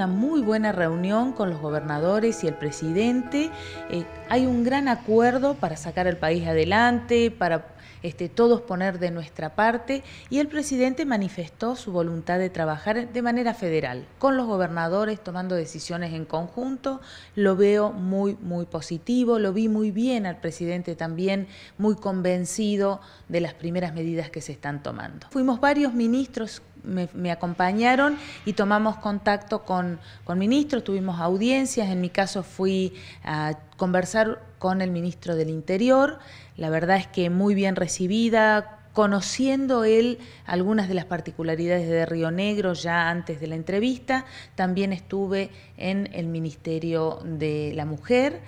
una muy buena reunión con los gobernadores y el presidente. Eh, hay un gran acuerdo para sacar el país adelante, para este, todos poner de nuestra parte y el presidente manifestó su voluntad de trabajar de manera federal, con los gobernadores tomando decisiones en conjunto. Lo veo muy, muy positivo, lo vi muy bien al presidente también, muy convencido de las primeras medidas que se están tomando. Fuimos varios ministros me, acompañaron y tomamos contacto con, con, ministros, tuvimos audiencias, en mi caso fui a conversar con el ministro del Interior, la verdad es que muy bien recibida, conociendo él algunas de las particularidades de Río Negro ya antes de la entrevista, también estuve en el Ministerio de la Mujer,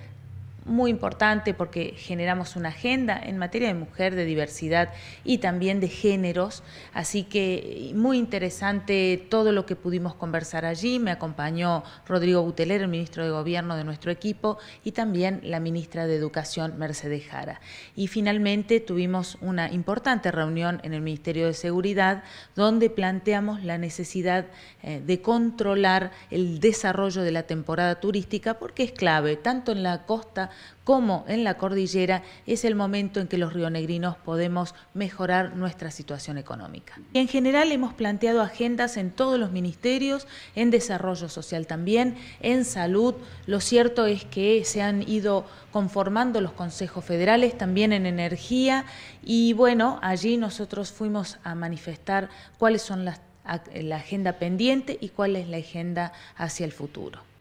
muy importante porque generamos una agenda en materia de mujer, de diversidad y también de géneros. Así que muy interesante todo lo que pudimos conversar allí. Me acompañó Rodrigo Buteler, el ministro de Gobierno de nuestro equipo, y también la ministra de Educación, Mercedes Jara. Y finalmente tuvimos una importante reunión en el Ministerio de Seguridad donde planteamos la necesidad eh, de controlar el desarrollo de la temporada turística porque es clave, tanto en la costa como en la cordillera, es el momento en que los rionegrinos podemos mejorar nuestra situación económica. en general hemos planteado agendas en todos los ministerios, en desarrollo social también, en salud. Lo cierto es que se han ido conformando los consejos federales, también en energía, y bueno, allí nosotros fuimos a manifestar cuáles son la agenda pendiente y cuál es la agenda hacia el futuro.